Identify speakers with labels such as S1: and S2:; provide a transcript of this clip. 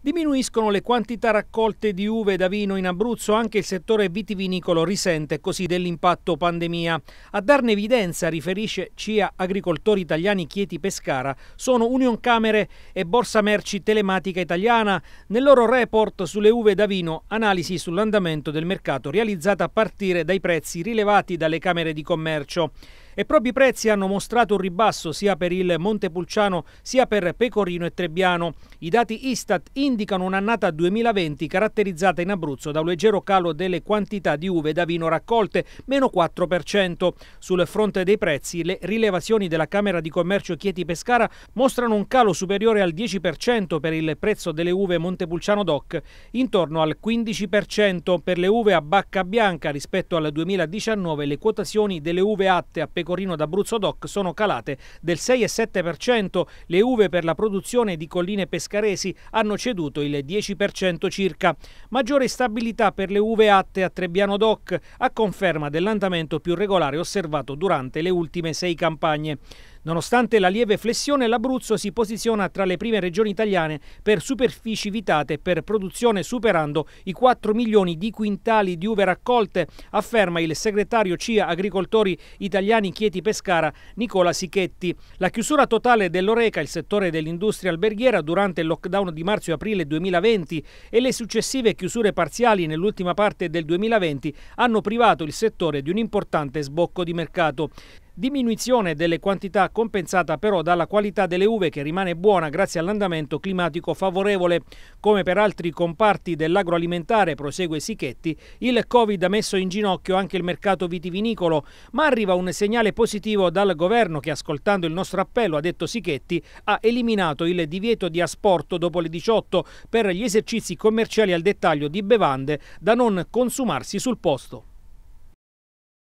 S1: Diminuiscono le quantità raccolte di uve da vino in Abruzzo, anche il settore vitivinicolo risente così dell'impatto pandemia. A darne evidenza, riferisce CIA Agricoltori Italiani Chieti Pescara, sono Union Camere e Borsa Merci Telematica Italiana. Nel loro report sulle uve da vino, analisi sull'andamento del mercato realizzata a partire dai prezzi rilevati dalle Camere di Commercio e proprio i prezzi hanno mostrato un ribasso sia per il Montepulciano sia per Pecorino e Trebbiano. I dati Istat indicano un'annata 2020 caratterizzata in Abruzzo da un leggero calo delle quantità di uve da vino raccolte, meno 4%. Sul fronte dei prezzi, le rilevazioni della Camera di Commercio Chieti Pescara mostrano un calo superiore al 10% per il prezzo delle uve Montepulciano DOC, intorno al 15% per le uve a bacca bianca rispetto al 2019 le quotazioni delle uve atte a Pecorino Pecorino d'Abruzzo DOC sono calate del 6,7%, le uve per la produzione di colline pescaresi hanno ceduto il 10% circa. Maggiore stabilità per le uve atte a Trebbiano DOC a conferma dell'andamento più regolare osservato durante le ultime sei campagne. Nonostante la lieve flessione, l'Abruzzo si posiziona tra le prime regioni italiane per superfici vitate per produzione superando i 4 milioni di quintali di uve raccolte, afferma il segretario CIA Agricoltori Italiani Chieti Pescara Nicola Sichetti. La chiusura totale dell'Oreca, il settore dell'industria alberghiera, durante il lockdown di marzo e aprile 2020 e le successive chiusure parziali nell'ultima parte del 2020 hanno privato il settore di un importante sbocco di mercato. Diminuzione delle quantità compensata però dalla qualità delle uve che rimane buona grazie all'andamento climatico favorevole. Come per altri comparti dell'agroalimentare, prosegue Sichetti, il Covid ha messo in ginocchio anche il mercato vitivinicolo, ma arriva un segnale positivo dal governo che ascoltando il nostro appello, ha detto Sichetti, ha eliminato il divieto di asporto dopo le 18 per gli esercizi commerciali al dettaglio di bevande da non consumarsi sul posto.